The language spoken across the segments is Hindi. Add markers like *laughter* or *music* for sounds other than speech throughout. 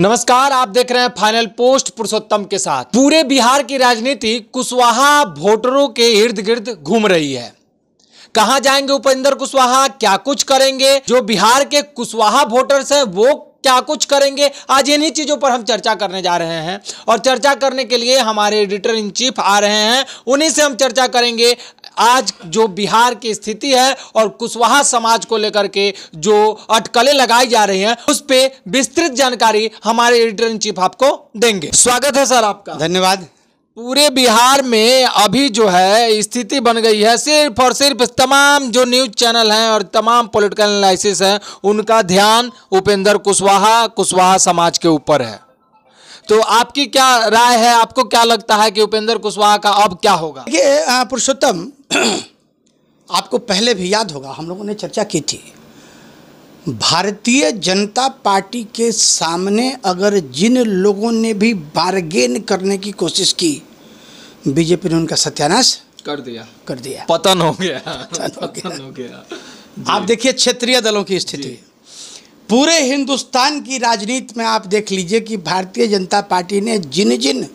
नमस्कार आप देख रहे हैं फाइनल पोस्ट पुरुषोत्तम के साथ पूरे बिहार की राजनीति कुशवाहा वोटरों के इर्द गिर्द घूम रही है कहा जाएंगे उपेंद्र कुशवाहा क्या कुछ करेंगे जो बिहार के कुशवाहा वोटर्स हैं वो क्या कुछ करेंगे आज इन्हीं चीज़ों पर हम चर्चा करने जा रहे हैं और चर्चा करने के लिए हमारे एडिटर इन चीफ आ रहे हैं उन्हीं से हम चर्चा करेंगे आज जो बिहार की स्थिति है और कुशवाहा समाज को लेकर के जो अटकलें लगाई जा रही हैं उस पर विस्तृत जानकारी हमारे एडिटर इन चीफ आपको देंगे स्वागत है सर आपका धन्यवाद पूरे बिहार में अभी जो है स्थिति बन गई है सिर्फ और सिर्फ तमाम जो न्यूज चैनल हैं और तमाम पॉलिटिकल एनालिसिस हैं उनका ध्यान उपेंद्र कुशवाहा कुशवाहा समाज के ऊपर है तो आपकी क्या राय है आपको क्या लगता है कि उपेंद्र कुशवाहा का अब क्या होगा ये पुरुषोत्तम *clears throat* आपको पहले भी याद होगा हम लोगों ने चर्चा की थी भारतीय जनता पार्टी के सामने अगर जिन लोगों ने भी बारगेन करने की कोशिश की बीजेपी ने उनका सत्यानाश कर दिया कर दिया पतन हो गया पतन हो गया, पतन हो गया। *laughs* आप देखिए क्षेत्रीय दलों की स्थिति पूरे हिंदुस्तान की राजनीति में आप देख लीजिए कि भारतीय जनता पार्टी ने जिन जिन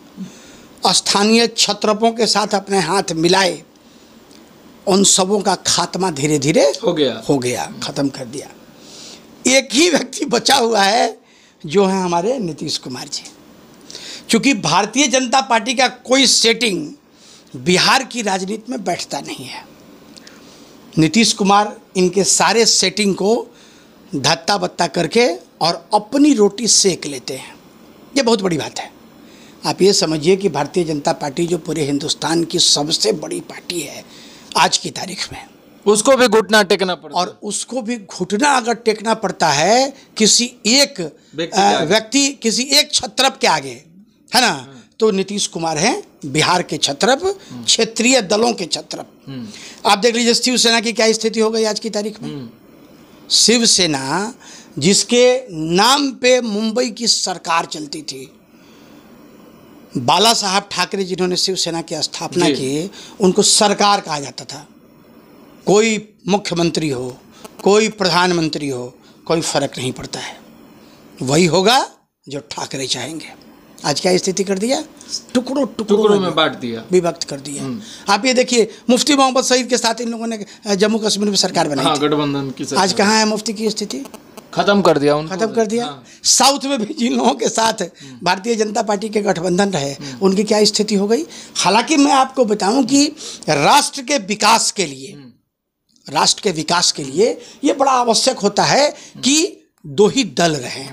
स्थानीय छत्रपों के साथ अपने हाथ मिलाए उन सबों का खात्मा धीरे धीरे हो गया हो गया ख़त्म कर दिया एक ही व्यक्ति बचा हुआ है जो है हमारे नीतीश कुमार जी क्योंकि भारतीय जनता पार्टी का कोई सेटिंग बिहार की राजनीति में बैठता नहीं है नीतीश कुमार इनके सारे सेटिंग को धत्ता बत्ता करके और अपनी रोटी सेक लेते हैं ये बहुत बड़ी बात है आप ये समझिए कि भारतीय जनता पार्टी जो पूरे हिंदुस्तान की सबसे बड़ी पार्टी है आज की तारीख में उसको भी घुटना टेकना पड़ता और उसको भी घुटना अगर टेकना पड़ता है किसी एक व्यक्ति किसी एक छत्रप के आगे है ना तो नीतीश कुमार हैं बिहार के छत्रप क्षेत्रीय दलों के छत्रप हम्म। आप देख लीजिए शिवसेना की क्या स्थिति हो गई आज की तारीख में हम्म। शिवसेना जिसके नाम पे मुंबई की सरकार चलती थी बाला साहब ठाकरे जिन्होंने शिवसेना की स्थापना की उनको सरकार कहा जाता था कोई मुख्यमंत्री हो कोई प्रधानमंत्री हो कोई फर्क नहीं पड़ता है वही होगा जो ठाकरे चाहेंगे आज क्या स्थिति कर दिया टुकड़ों टुकड़ों में बांट दिया विभक्त कर दिया हम्म। आप ये देखिए मुफ्ती मोहम्मद सईद के साथ इन लोगों ने जम्मू कश्मीर में सरकार बनाई हाँ, गठबंधन की आज कहाँ है मुफ्ती की स्थिति खत्म कर दिया उनको खत्म कर दिया हाँ। साउथ में भी जिन लोगों के साथ भारतीय जनता पार्टी के गठबंधन रहे हम्म। उनकी क्या स्थिति हो गई हालांकि मैं आपको बताऊं कि राष्ट्र के विकास के लिए हम्म। राष्ट्र के विकास के लिए ये बड़ा आवश्यक होता है हम्म। कि दो ही दल रहे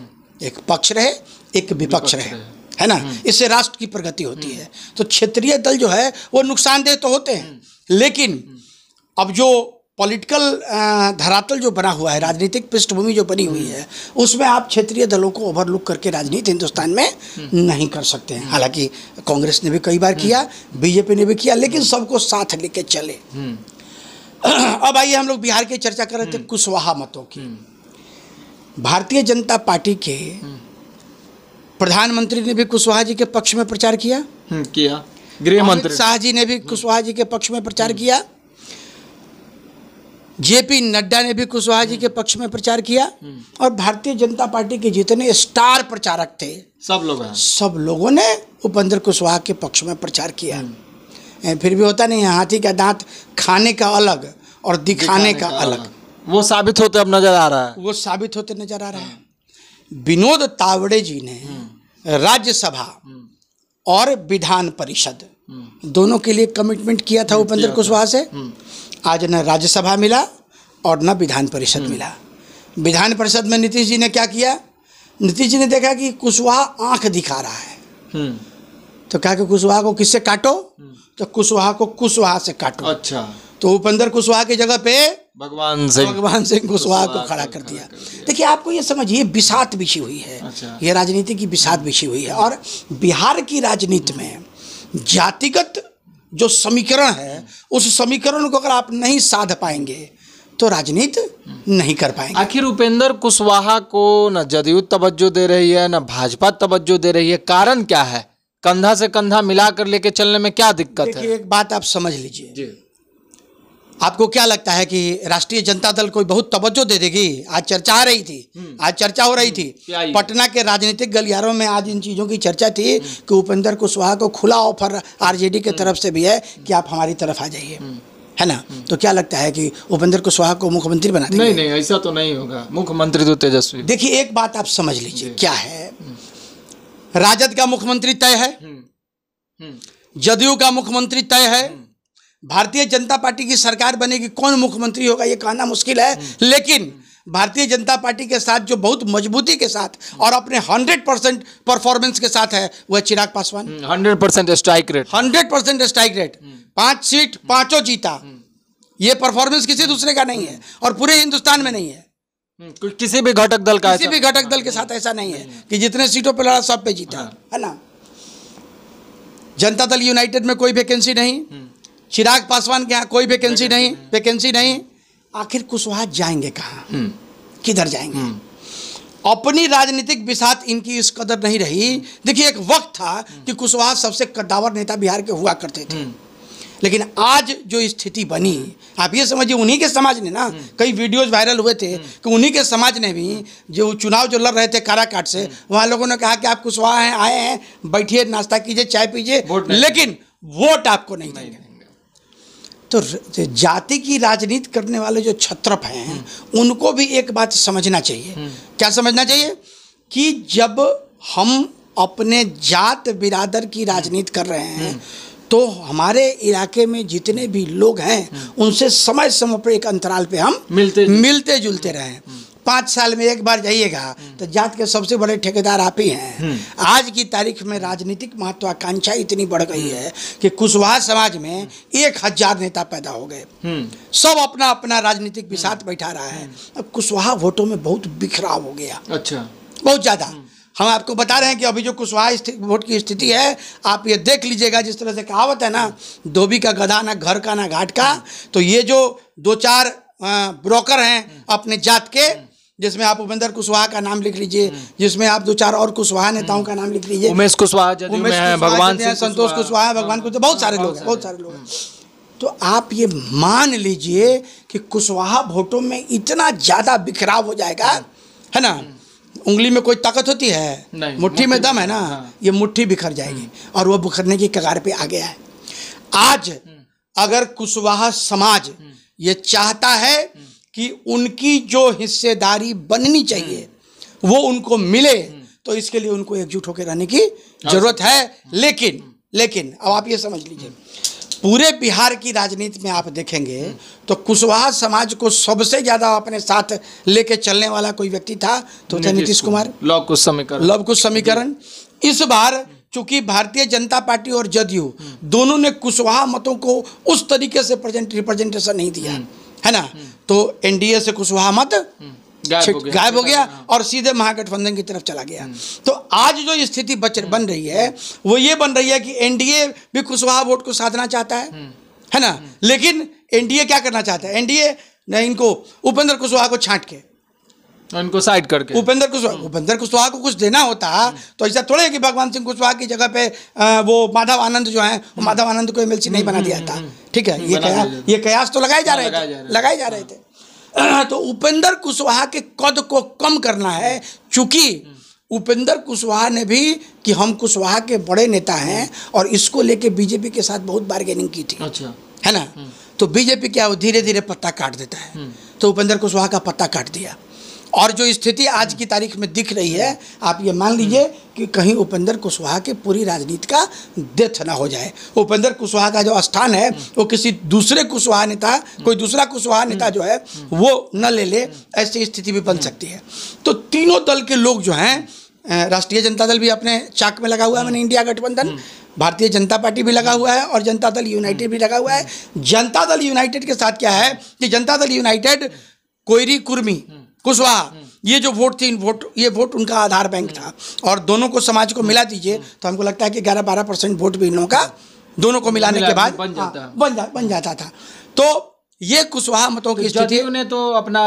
एक पक्ष रहे एक विपक्ष रहे है ना इससे राष्ट्र की प्रगति होती है तो क्षेत्रीय दल जो है वो नुकसानदेह तो होते हैं लेकिन अब जो पॉलिटिकल धरातल जो बना हुआ है राजनीतिक पृष्ठभूमि जो बनी हुई है उसमें आप क्षेत्रीय दलों को ओवरलुक करके राजनीति हिंदुस्तान में नहीं कर सकते हैं हालांकि कांग्रेस ने भी कई बार किया बीजेपी ने भी किया लेकिन सबको साथ लेके चले अब आइए हम लोग बिहार की चर्चा कर रहे थे कुशवाहा मतों की भारतीय जनता पार्टी के प्रधानमंत्री ने भी कुशवाहा जी के पक्ष में प्रचार किया हम्म, किया गृह मंत्री शाह जी ने भी कुशवाहा जी के पक्ष में प्रचार किया जेपी नड्डा ने भी कुशवाहा जी के पक्ष में प्रचार किया और भारतीय जनता पार्टी के जितने स्टार प्रचारक थे सब लोग सब लोगों ने उपेंद्र कुशवाहा के पक्ष में प्रचार किया फिर भी होता नहीं हाथी का दांत खाने का अलग और दिखाने, दिखाने का, का अलग वो साबित होते अब नजर आ रहा है वो साबित होते नजर आ रहा है विनोद तावड़े जी ने राज्यसभा और विधान परिषद हम्म। दोनों के लिए कमिटमेंट किया था हम्म, उपेंद्र कुशवाहा से हम्म। आज न राज्यसभा मिला और न विधान परिषद हम्म। मिला विधान परिषद में नीतीश जी ने क्या किया नीतीश जी ने देखा कि कुशवाहा आंख दिखा रहा है हम्म। तो कहा कि कुशवाहा को किससे काटो हम्म। तो कुशवाहा को कुशवाहा से काटो अच्छा तो उपेंद्र कुशवाहा की जगह पे भगवान सिंह भगवान सिंह कुशवाहा को खड़ा कर दिया, देखिए आपको ये समझिए बिसात बिछी हुई है अच्छा। ये राजनीति की बिसात बिछी हुई है और बिहार की राजनीति में जातिगत जो समीकरण है उस समीकरण को अगर आप नहीं साध पाएंगे तो राजनीति नहीं कर पाएंगे आखिर उपेंद्र कुशवाहा को न जदयू तवज्जो दे रही है न भाजपा तवज्जो दे रही है कारण क्या है कंधा से कंधा मिलाकर लेके चलने में क्या दिक्कत है एक बात आप समझ लीजिए आपको क्या लगता है कि राष्ट्रीय जनता दल कोई बहुत तवज्जो दे देगी आज चर्चा आ रही थी हम्म। आज चर्चा हो रही हम्म। थी पटना के राजनीतिक गलियारों में आज इन चीज़ों की चर्चा थी हम्म। कि उपेंद्र कुशवाहा को खुला ऑफर आरजेडी के तरफ से भी है कि आप हमारी तरफ आ जाइए है ना तो क्या लगता है कि उपेंद्र कुशवाहा को मुख्यमंत्री बना नहीं नहीं ऐसा तो नहीं होगा मुख्यमंत्री तो तेजस्वी देखिए एक बात आप समझ लीजिए क्या है राजद का मुख्यमंत्री तय है जदयू का मुख्यमंत्री तय है भारतीय जनता पार्टी की सरकार बनेगी कौन मुख्यमंत्री होगा ये कहना मुश्किल है हम्म। लेकिन भारतीय जनता पार्टी के साथ जो बहुत मजबूती के साथ और अपने 100 परसेंट परफॉर्मेंस के साथ है वह चिराग पासवान 100 हम्म, percent strike rate 100 percent strike rate हम्म। पांच सीट पांचों जीता ये परफॉर्मेंस किसी दूसरे का नहीं है और पूरे हिंदुस्तान में नहीं है किसी भी घटक दल का किसी भी घटक दल के साथ ऐसा नहीं है कि जितने सीटों पर लड़ा सब पे जीता हाँ। है ना जनता दल यूनाइटेड में कोई वैकेंसी नहीं चिराग पासवान के यहाँ कोई वैकेंसी नहीं वैकेंसी नहीं आखिर कुशवाहा जाएंगे कहाँ हम्म। किधर जाएंगे हम्म। अपनी राजनीतिक विसात इनकी इस कदर नहीं रही देखिए एक वक्त था कि कुशवाहा सबसे कद्दावर नेता बिहार के हुआ करते थे हम्म। लेकिन आज जो स्थिति बनी आप ये समझिए उन्हीं के समाज ने ना कई वीडियोस वायरल हुए थे कि उन्हीं के समाज ने भी जो चुनाव जो लड़ रहे थे काराकाट से वहाँ लोगों ने कहा कि आप कुशवाहा हैं आए हैं बैठिए नाश्ता कीजिए चाय पीजिए लेकिन वोट आपको नहीं देंगे तो, तो जाति की राजनीति करने वाले जो छत्रप हैं हम्म। उनको भी एक बात समझना चाहिए हम्म। क्या समझना चाहिए कि जब हम अपने जात बिरादर की राजनीति कर रहे हैं हम्म। तो हमारे इलाके में जितने भी लोग हैं उनसे समय समय पर एक अंतराल पे हम मिलते मिलते जुलते रहे पांच साल में एक बार जाइएगा हम्म। तो जात के सबसे बड़े ठेकेदार आप ही हैं हम्म। आज की तारीख में राजनीतिक महत्वाकांक्षा इतनी बढ़ गई है कि कुशवाहा समाज में एक हजार नेता पैदा हो गए हम्म। सब अपना अपना राजनीतिक विषाद बैठा रहा है अब कुशवाहा वोटों में बहुत बिखराव हो गया अच्छा बहुत ज़्यादा हम आपको बता रहे हैं कि अभी जो कुशवाहा वोट की स्थिति है आप ये देख लीजिएगा जिस तरह से कहावत है ना धोबी का गधा ना घर का ना घाट का तो ये जो दो चार ब्रोकर हैं अपने जात के जिसमें आप उपेंद्र कुशवाहा का नाम लिख लीजिए हम्म। जिसमें आप दो चार और कुशवाहा नेताओं हम्म। का नाम लिख लीजिए उमेश कुशवाहा भगवान संतोष कुशवाहा भगवान कुछ बहुत सारे लोग बहुत सारे लोग तो आप ये मान लीजिए कि कुशवाहा भोटो में इतना ज़्यादा बिखराव हो जाएगा है ना हम्म। उंगली में कोई ताकत होती है मुट्ठी, मुट्ठी में दम है ना हाँ। ये मुट्ठी बिखर जाएगी और वो बिखरने की कगार पे आ गया है आज अगर कुशवाहा समाज ये चाहता है कि उनकी जो हिस्सेदारी बननी चाहिए वो उनको मिले तो इसके लिए उनको एकजुट होकर रहने की हाँ। जरूरत है लेकिन लेकिन अब आप ये समझ लीजिए पूरे बिहार की राजनीति में आप देखेंगे तो कुशवाहा समाज को सबसे ज्यादा अपने साथ लेके चलने वाला कोई व्यक्ति था तो थे नीतीश कुमार लव कुछ समीकरण लव कुछ समीकरण इस बार चूंकि भारतीय जनता पार्टी और जदयू दोनों ने कुशवाहा मतों को उस तरीके से प्रेजेंट रिप्रेजेंटेशन नहीं दिया हम्म। है ना हम्म। तो एनडीए से कुछ हुआ मत हम्म। गायब हो गया, हो हाँ। गया और सीधे महागठबंधन की तरफ चला गया हम्म। तो आज जो स्थिति बन रही है वो ये बन रही है कि एनडीए भी कुशवाहा वोट को साधना चाहता है है ना लेकिन एनडीए क्या करना चाहता है एनडीए इनको उपेंद्र कुशवाहा को छांट के उनको साइड करके उपेंद्र कुशवाहा हम्म। उपेंद्र कुशवाहा को कुछ देना होता तो ऐसा थोड़े कि भगवान सिंह कुशवाहा की जगह पे वो माधव आनंद जो है हम्म। माधव आनंद को एमएलसी नहीं हम्म, बना दिया था ठीक है ये कया, ये कयास तो लगाए जा रहे थे लगाए जा रहे हाँ। थे *clears throat* तो उपेंद्र कुशवाहा के कद को कम करना है चूंकि उपेंद्र कुशवाहा ने भी कि हम कुशवाहा के बड़े नेता हैं और इसको लेके बीजेपी के साथ बहुत बार्गेनिंग की थी अच्छा है ना तो बीजेपी क्या धीरे धीरे पत्ता काट देता है तो उपेंद्र कुशवाहा का पत्ता काट दिया और जो स्थिति आज की तारीख में दिख रही है आप ये मान लीजिए कि कहीं उपेंद्र कुशवाहा की पूरी राजनीति का डेथ ना हो जाए उपेंद्र कुशवाहा का जो स्थान है वो किसी दूसरे कुशवाहा नेता कोई दूसरा कुशवाहा नेता जो है वो न ले ले ऐसी स्थिति भी बन सकती है तो तीनों दल के लोग जो हैं राष्ट्रीय जनता दल भी अपने चाक में लगा हुआ है मैंने इंडिया गठबंधन भारतीय जनता पार्टी भी लगा हुआ है और जनता दल यूनाइटेड भी लगा हुआ है जनता दल यूनाइटेड के साथ क्या है कि जनता दल यूनाइटेड कोयरी कुर्मी कुशवाहा हम्म। ये जो वोट थी इन वोट ये वोट उनका आधार बैंक हम्म। था और दोनों को समाज को मिला दीजिए हम्म। तो हमको लगता है कि ग्यारह बारह परसेंट वोट भी इन लोगों का दोनों को मिलाने के बाद बन जाता आ, हाँ, बन, जा, बन जाता था तो ये कुशवाहा मतों तो की स्थिति ने तो अपना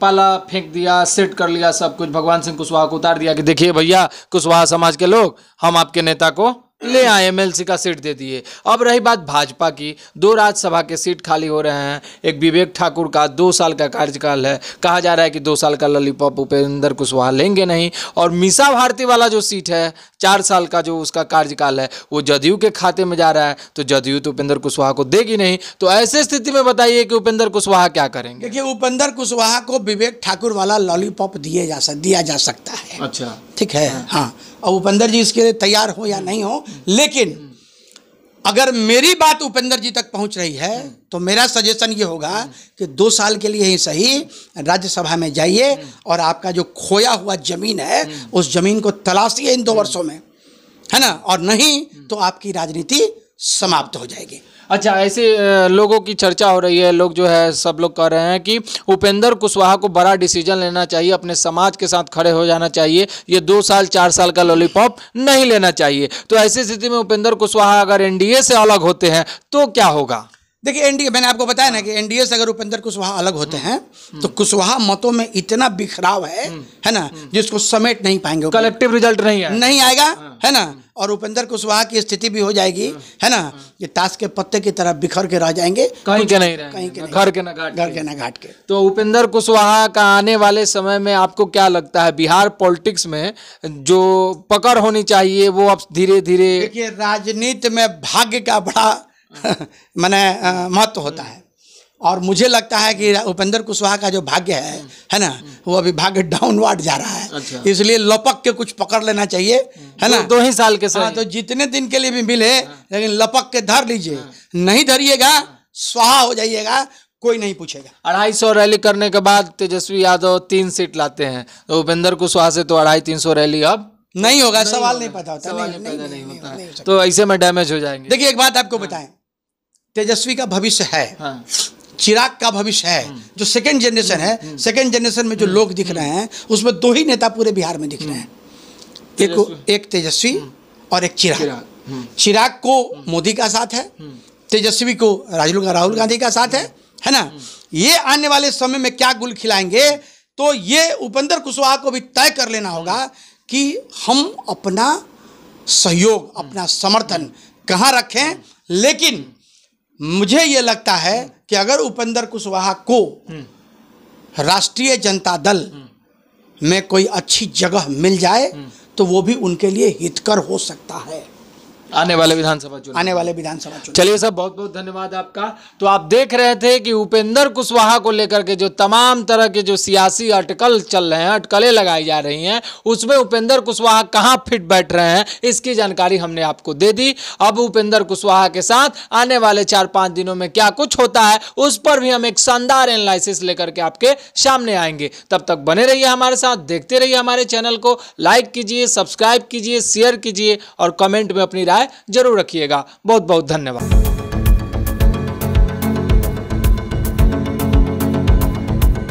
पाला फेंक दिया सेट कर लिया सब कुछ भगवान सिंह कुशवाहा को उतार दिया कि देखिए भैया कुशवाहा समाज के लोग हम आपके नेता को ले आईएमएलसी का सीट दे दिए अब रही बात भाजपा की दो राज्यसभा के सीट खाली हो रहे हैं एक विवेक ठाकुर का दो साल का कार्यकाल है कहा जा रहा है कि दो साल का लॉलीपॉप उपेंद्र कुशवाहा लेंगे नहीं और मीसा भारती वाला जो सीट है चार साल का जो उसका कार्यकाल है वो जदयू के खाते में जा रहा है तो जदयू तो उपेंद्र कुशवाहा को देगी नहीं तो ऐसे स्थिति में बताइए कि उपेंद्र कुशवाहा क्या करेंगे देखिए उपेंद्र कुशवाहा को विवेक ठाकुर वाला लॉलीपॉप दिए जा दिया जा सकता है अच्छा ठीक है हाँ, हाँ। और उपेंद्र जी इसके लिए तैयार हो या नहीं हो लेकिन अगर मेरी बात उपेंद्र जी तक पहुंच रही है तो मेरा सजेशन ये होगा कि दो साल के लिए ही सही राज्यसभा में जाइए और आपका जो खोया हुआ जमीन है उस जमीन को तलाशिए इन दो वर्षों में है ना और नहीं तो आपकी राजनीति समाप्त हो जाएगी अच्छा ऐसे लोगों की चर्चा हो रही है लोग जो है सब लोग कह रहे हैं कि उपेंद्र कुशवाहा को बड़ा डिसीजन लेना चाहिए अपने समाज के साथ खड़े हो जाना चाहिए ये दो साल चार साल का लॉलीपॉप नहीं लेना चाहिए तो ऐसी स्थिति में उपेंद्र कुशवाहा अगर एनडीए से अलग होते हैं तो क्या होगा देखिए एनडीए मैंने आपको बताया ना कि एनडीए से अगर उपेंद्र कुशवाहा अलग होते हैं हम्म। तो कुशवाहा मतों में इतना बिखराव है हम्म। है ना हम्म। जिसको समेट नहीं पाएंगे कलेक्टिव रिजल्ट नहीं है नहीं आएगा हाँ। है ना और उपेंद्र कुशवाहा की स्थिति भी हो जाएगी है ना ये ताश के पत्ते की तरह बिखर के रह जाएंगे कहीं के नहीं कहीं के घर के ना घाट घर के ना घाट के तो उपेंद्र कुशवाहा का आने वाले समय में आपको क्या लगता है बिहार पॉलिटिक्स में जो पकड़ होनी चाहिए वो अब धीरे धीरे देखिए राजनीति में भाग्य का बड़ा *laughs* मैंने महत्व होता है और मुझे लगता है कि उपेंद्र कुशवाहा का जो भाग्य है हम्म। है ना वो अभी भाग्य डाउनवर्ड जा रहा है अच्छा। इसलिए लपक के कुछ पकड़ लेना चाहिए हम्म। है ना दो ही साल के हाँ, साथ तो जितने दिन के लिए भी मिले हाँ। लेकिन लपक के धर लीजिए हाँ। नहीं धरिएगा स्वाहा हो जाइएगा कोई नहीं पूछेगा अढ़ाई सौ रैली करने के बाद तेजस्वी यादव तीन सीट लाते हैं तो उपेंद्र कुशवाहा से तो अढ़ाई तीन सौ रैली अब नहीं होगा सवाल नहीं पता होता नहीं होता तो ऐसे में डैमेज हो जाएंगे देखिए एक बात आपको बताएं तेजस्वी का भविष्य है चिराग का भविष्य है हम्म। जो सेकेंड जनरेशन है सेकेंड हम्म। जनरेशन में जो हम्म। लोग दिख रहे हैं उसमें दो ही नेता पूरे बिहार में दिख रहे हैं एक एक तेजस्वी और एक चिराग चिराग को मोदी का साथ है तेजस्वी को राहुल गांधी का साथ है है ना ये आने वाले समय में क्या गुल खिलाएंगे तो ये उपेंद्र कुशवाहा को भी तय कर लेना होगा कि हम अपना सहयोग अपना समर्थन कहाँ रखें लेकिन मुझे ये लगता है कि अगर उपेंद्र कुशवाहा को हम्म। राष्ट्रीय जनता दल हम्म। में कोई अच्छी जगह मिल जाए हम्म। तो वो भी उनके लिए हितकर हो सकता है आने वाले विधानसभा चुनाव आने वाले विधानसभा चुनाव चलिए सर बहुत बहुत धन्यवाद आपका तो आप देख रहे थे कि उपेंद्र कुशवाहा को लेकर के जो तमाम तरह के जो सियासी अटकल चल रहे हैं अटकलें लगाई जा रही हैं उसमें उपेंद्र कुशवाहा कहाँ फिट बैठ रहे हैं इसकी जानकारी हमने आपको दे दी अब उपेंद्र कुशवाहा के साथ आने वाले चार पाँच दिनों में क्या कुछ होता है उस पर भी हम एक शानदार एनालिसिस लेकर के आपके सामने आएंगे तब तक बने रहिए हमारे साथ देखते रहिए हमारे चैनल को लाइक कीजिए सब्सक्राइब कीजिए शेयर कीजिए और कमेंट में अपनी राय राय जरूर रखिएगा बहुत बहुत धन्यवाद